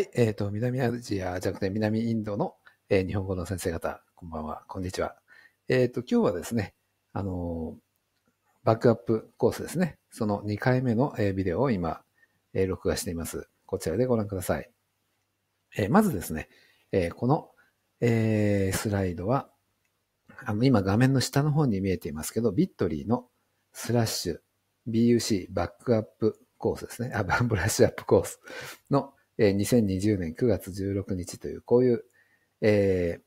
はい、えっ、ー、と、南アジア、じゃなくて南インドの、えー、日本語の先生方、こんばんは、こんにちは。えっ、ー、と、今日はですね、あのバックアップコースですね。その2回目の、えビデオを今、え録画しています。こちらでご覧ください。えまずですね、えこの、えスライドは、あの、今画面の下の方に見えていますけど、ビットリーのスラッシュ BUC バックアップコースですね。あ、バンブラッシュアップコースの、えー、2020年9月16日という、こういう、え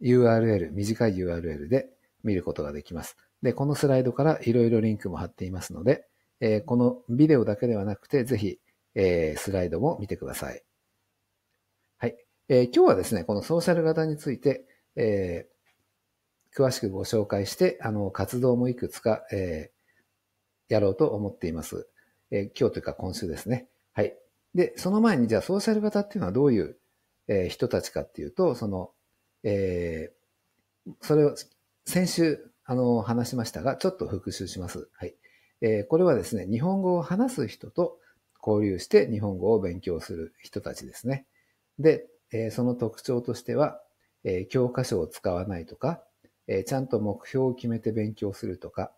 ー、URL、短い URL で見ることができます。で、このスライドからいろいろリンクも貼っていますので、えー、このビデオだけではなくて、ぜひ、えー、スライドも見てください。はい、えー。今日はですね、このソーシャル型について、えー、詳しくご紹介して、あの、活動もいくつか、えー、やろうと思っています。えー、今日というか今週ですね。で、その前にじゃあソーシャル型っていうのはどういう、えー、人たちかっていうと、その、えー、それを先週、あの、話しましたが、ちょっと復習します。はい。えー、これはですね、日本語を話す人と交流して日本語を勉強する人たちですね。で、えー、その特徴としては、えー、教科書を使わないとか、えー、ちゃんと目標を決めて勉強するとか、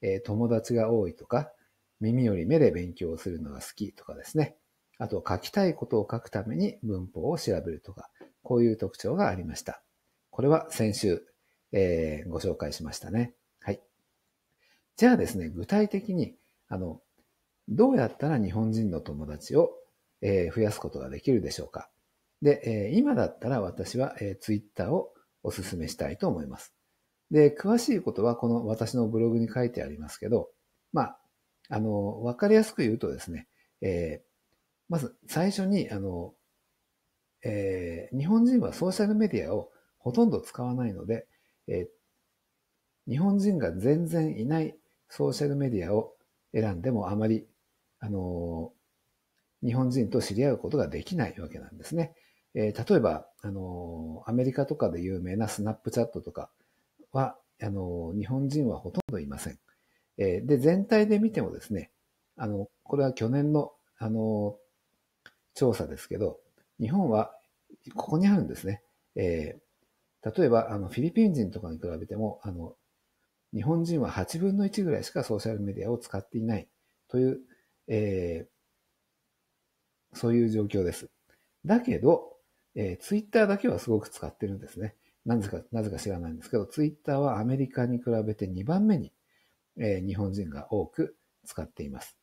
えー、友達が多いとか、耳より目で勉強するのが好きとかですね。あと書きたいことを書くために文法を調べるとか、こういう特徴がありました。これは先週、えー、ご紹介しましたね。はい。じゃあですね、具体的に、あの、どうやったら日本人の友達を、えー、増やすことができるでしょうか。で、えー、今だったら私は、えー、Twitter をお勧めしたいと思います。で、詳しいことはこの私のブログに書いてありますけど、まあ、あの、わかりやすく言うとですね、えーまず最初に、あの、えー、日本人はソーシャルメディアをほとんど使わないので、えー、日本人が全然いないソーシャルメディアを選んでもあまり、あのー、日本人と知り合うことができないわけなんですね。えー、例えば、あのー、アメリカとかで有名なスナップチャットとかは、あのー、日本人はほとんどいません。えー、で、全体で見てもですね、あの、これは去年の、あの、調査ですけど、日本はここにあるんですね。えー、例えば、あの、フィリピン人とかに比べても、あの、日本人は8分の1ぐらいしかソーシャルメディアを使っていないという、えー、そういう状況です。だけど、えー、ツイッターだけはすごく使ってるんですね。なぜか、なぜか知らないんですけど、ツイッターはアメリカに比べて2番目に、えー、日本人が多く使っています。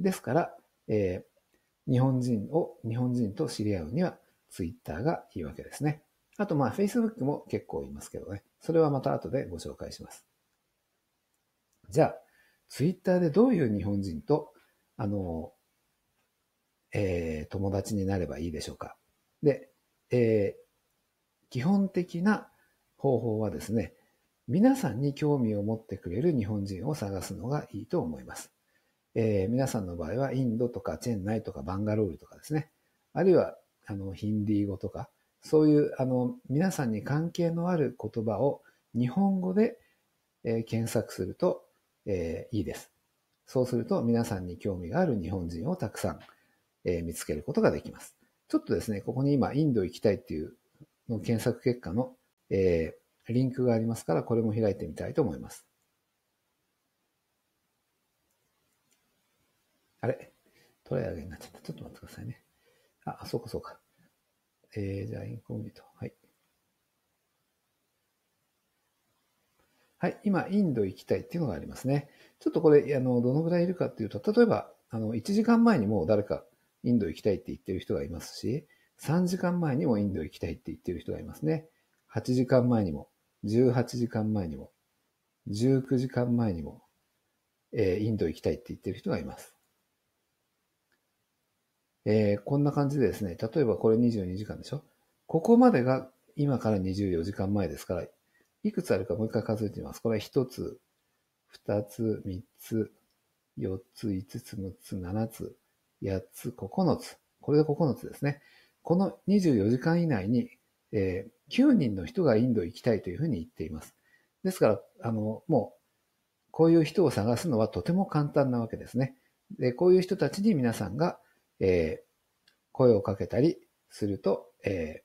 ですから、えー、日本人を、日本人と知り合うにはツイッターがいいわけですね。あとまあ Facebook も結構いますけどね。それはまた後でご紹介します。じゃあ、ツイッターでどういう日本人と、あの、えー、友達になればいいでしょうか。で、えー、基本的な方法はですね、皆さんに興味を持ってくれる日本人を探すのがいいと思います。えー、皆さんの場合はインドとかチェンナイとかバンガロールとかですね。あるいは、あの、ヒンディー語とか、そういう、あの、皆さんに関係のある言葉を日本語で、えー、検索すると、えー、いいです。そうすると皆さんに興味がある日本人をたくさん、えー、見つけることができます。ちょっとですね、ここに今インド行きたいっていうの検索結果の、えー、リンクがありますから、これも開いてみたいと思います。れトライアルになっちゃった。ちょっと待ってくださいね。あ、そうかそうか。えー、じゃあ、インコンビート。はい。はい。今、インド行きたいっていうのがありますね。ちょっとこれ、あの、どのぐらいいるかっていうと、例えば、あの、1時間前にもう誰かインド行きたいって言ってる人がいますし、3時間前にもインド行きたいって言ってる人がいますね。8時間前にも、18時間前にも、19時間前にも、えー、インド行きたいって言ってる人がいます。えー、こんな感じでですね、例えばこれ22時間でしょここまでが今から24時間前ですから、いくつあるかもう一回数えてみます。これは1つ、2つ、3つ、4つ、5つ、6つ、7つ、8つ、9つ。これで9つですね。この24時間以内に、えー、9人の人がインド行きたいというふうに言っています。ですから、あの、もう、こういう人を探すのはとても簡単なわけですね。で、こういう人たちに皆さんがえー、声をかけたりすると、え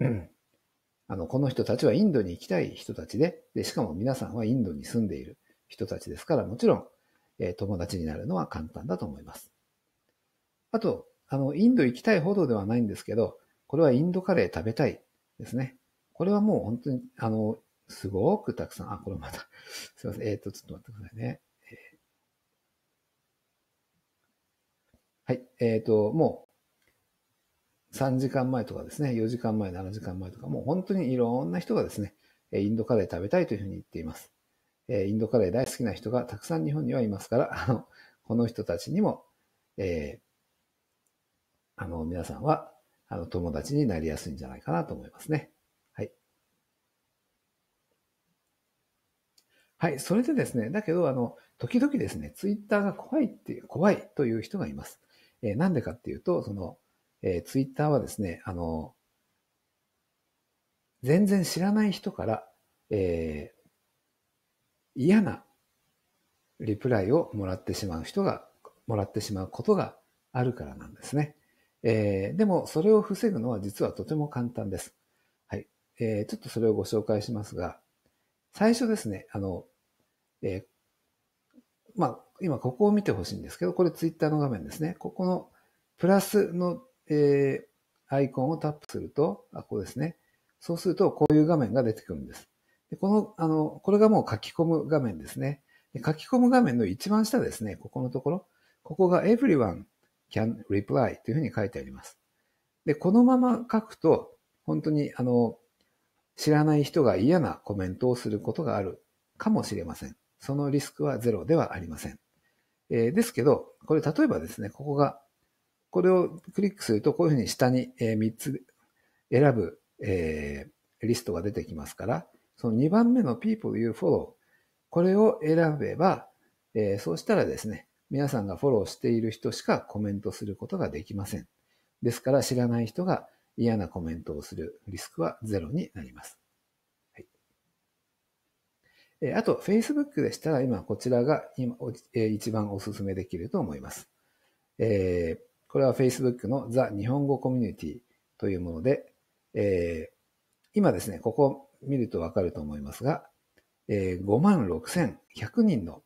ー、あの、この人たちはインドに行きたい人たちで、で、しかも皆さんはインドに住んでいる人たちですから、もちろん、えー、友達になるのは簡単だと思います。あと、あの、インド行きたいほどではないんですけど、これはインドカレー食べたいですね。これはもう本当に、あの、すごくたくさん、あ、これまた、すいません、えっ、ー、と、ちょっと待ってくださいね。はい。えっ、ー、と、もう、3時間前とかですね、4時間前、7時間前とか、もう本当にいろんな人がですね、インドカレー食べたいというふうに言っています。えインドカレー大好きな人がたくさん日本にはいますから、あの、この人たちにも、えー、あの、皆さんは、あの、友達になりやすいんじゃないかなと思いますね。はい。はい。それでですね、だけど、あの、時々ですね、ツイッターが怖いっていう、怖いという人がいます。えー、なんでかっていうと、その、えー、ツイッターはですね、あの、全然知らない人から、えー、嫌なリプライをもらってしまう人が、もらってしまうことがあるからなんですね。えー、でも、それを防ぐのは実はとても簡単です。はい。えー、ちょっとそれをご紹介しますが、最初ですね、あの、えー、まあ、今ここを見てほしいんですけど、これツイッターの画面ですね。ここのプラスの、えー、アイコンをタップすると、あ、ここですね。そうすると、こういう画面が出てくるんです。でこの、あの、これがもう書き込む画面ですねで。書き込む画面の一番下ですね、ここのところ。ここが everyone can reply というふうに書いてあります。で、このまま書くと、本当に、あの、知らない人が嫌なコメントをすることがあるかもしれません。そのリスクはゼロではありません。えー、ですけど、これ例えばですね、ここが、これをクリックすると、こういうふうに下に3つ選ぶ、えー、リストが出てきますから、その2番目の People You Follow、これを選べば、えー、そうしたらですね、皆さんがフォローしている人しかコメントすることができません。ですから知らない人が嫌なコメントをするリスクはゼロになります。えあと、Facebook でしたら今こちらが今、え一番お勧めできると思います。えー、これは Facebook の The 日本語コミュニティというもので、えー、今ですね、ここ見るとわかると思いますが、えー、56,100人の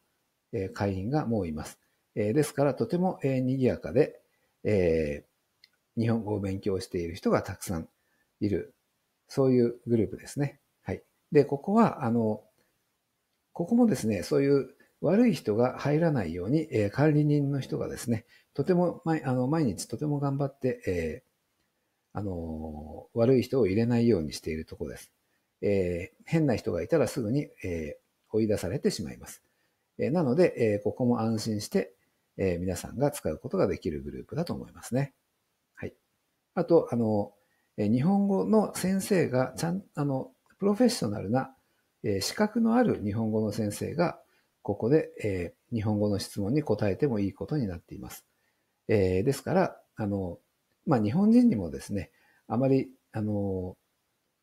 会員がもういます。えー、ですから、とても、えー、賑やかで、えー、日本語を勉強している人がたくさんいる、そういうグループですね。はい。で、ここは、あの、ここもですね、そういう悪い人が入らないように、えー、管理人の人がですね、とても、ま、あの毎日とても頑張って、えー、あのー、悪い人を入れないようにしているところです。えー、変な人がいたらすぐに、えー、追い出されてしまいます。えー、なので、えー、ここも安心して、えー、皆さんが使うことができるグループだと思いますね。はい。あと、あの、えー、日本語の先生がちゃん、あの、プロフェッショナルなえー、資格のある日本語の先生が、ここで、えー、日本語の質問に答えてもいいことになっています。えー、ですから、あの、まあ、日本人にもですね、あまり、あの、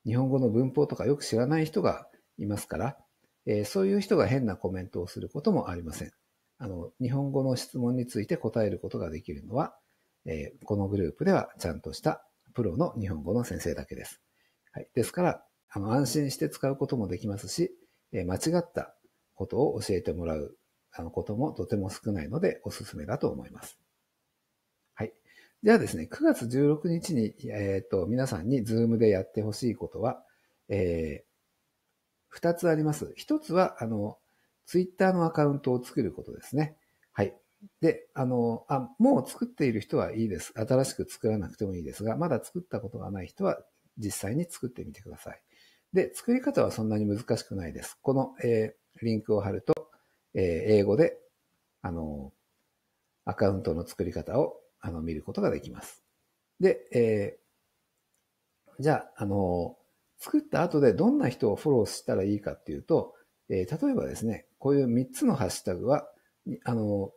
日本語の文法とかよく知らない人がいますから、えー、そういう人が変なコメントをすることもありません。あの、日本語の質問について答えることができるのは、えー、このグループではちゃんとしたプロの日本語の先生だけです。はい。ですから、あの安心して使うこともできますし、え間違ったことを教えてもらうあのこともとても少ないのでおすすめだと思います。はい。じゃあですね、9月16日に、えっ、ー、と、皆さんに Zoom でやってほしいことは、えー、2つあります。1つは、あの、Twitter のアカウントを作ることですね。はい。で、あの、あ、もう作っている人はいいです。新しく作らなくてもいいですが、まだ作ったことがない人は実際に作ってみてください。で、作り方はそんなに難しくないです。この、えー、リンクを貼ると、えー、英語で、あの、アカウントの作り方をあの見ることができます。で、えー、じゃあ、あの、作った後でどんな人をフォローしたらいいかっていうと、えー、例えばですね、こういう3つのハッシュタグは、あの、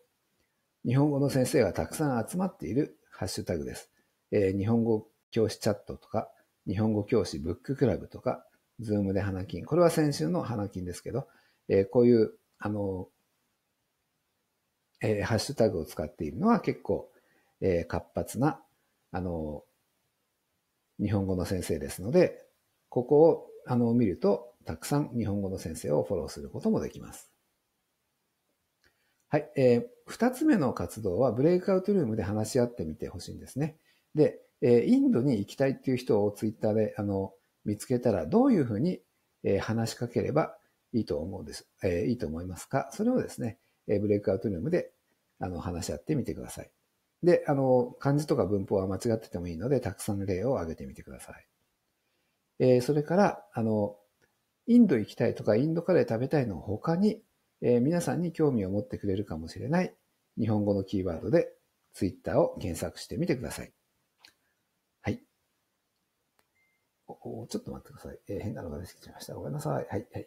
日本語の先生がたくさん集まっているハッシュタグです。えー、日本語教師チャットとか、日本語教師ブッククラブとか、ズームで花金。これは先週の花金ですけど、えー、こういう、あの、えー、ハッシュタグを使っているのは結構、えー、活発な、あの、日本語の先生ですので、ここを、あの、見ると、たくさん日本語の先生をフォローすることもできます。はい。えー、二つ目の活動は、ブレイクアウトルームで話し合ってみてほしいんですね。で、えー、インドに行きたいっていう人をツイッターで、あの、見つけたらどういうふうに話しかければいいと思うんです、えー、いいと思いますかそれをですね、ブレイクアウトルームであの話し合ってみてください。で、あの、漢字とか文法は間違っててもいいので、たくさん例を挙げてみてください。えー、それから、あの、インド行きたいとか、インドカレー食べたいの他に、えー、皆さんに興味を持ってくれるかもしれない日本語のキーワードで Twitter を検索してみてください。ちょっと待ってください。えー、変なのが出てきました。ごめんなさい。はい、はい、はい。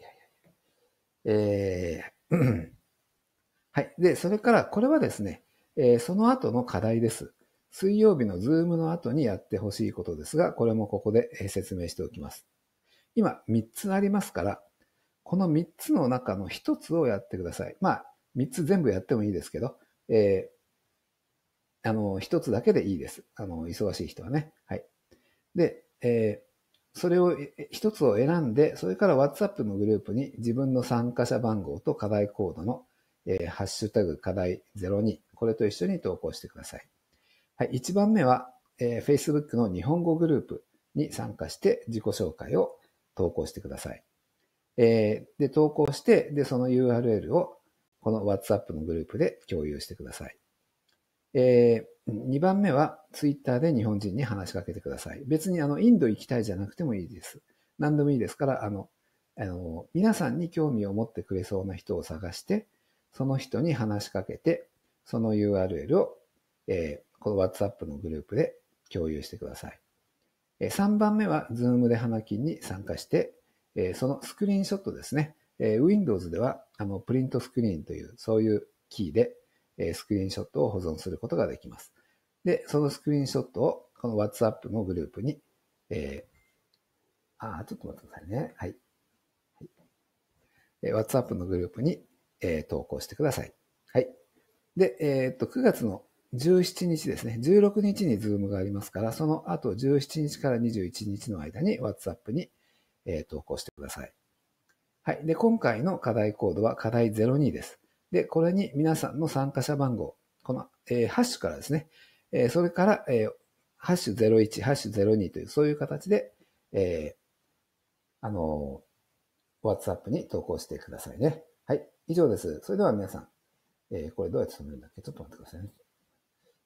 えー、はい。で、それから、これはですね、えー、その後の課題です。水曜日のズームの後にやってほしいことですが、これもここで説明しておきます。今、3つありますから、この3つの中の1つをやってください。まあ、3つ全部やってもいいですけど、えー、あの、1つだけでいいです。あの、忙しい人はね。はい。で、えそれを一つを選んで、それから WhatsApp のグループに自分の参加者番号と課題コードの、えー、ハッシュタグ課題02、これと一緒に投稿してください。はい、1番目は、えー、Facebook の日本語グループに参加して自己紹介を投稿してください。えー、で、投稿して、で、その URL をこの WhatsApp のグループで共有してください。えー、2番目は、ツイッターで日本人に話しかけてください。別に、あの、インド行きたいじゃなくてもいいです。何でもいいですから、あの、あの、皆さんに興味を持ってくれそうな人を探して、その人に話しかけて、その URL を、えー、この WhatsApp のグループで共有してください。えー、3番目は、Zoom で花金に参加して、えー、そのスクリーンショットですね。えー、Windows では、あの、プリントスクリーンという、そういうキーで、えスクリーンショットを保存することができます。で、そのスクリーンショットをこの WhatsApp のグループに、えー、あ、ちょっと待ってくださいね。はい。はいえ WhatsApp のグループに、えー、投稿してください。はい。で、えー、っと、9月の17日ですね。16日に Zoom がありますから、その後17日から21日の間に WhatsApp に、えー、投稿してください。はい。で、今回の課題コードは課題02です。で、これに皆さんの参加者番号、この、えー、ハッシュからですね、えー、それから、えー、ハッシュ01、ハッシュ02という、そういう形で、えー、あのー、WhatsApp に投稿してくださいね。はい、以上です。それでは皆さん、えー、これどうやって止めるんだっけちょっと待ってくださいね。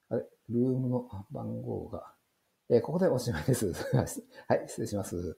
あれ、ルームの番号が、えー、ここでおしまいです。はい、失礼します。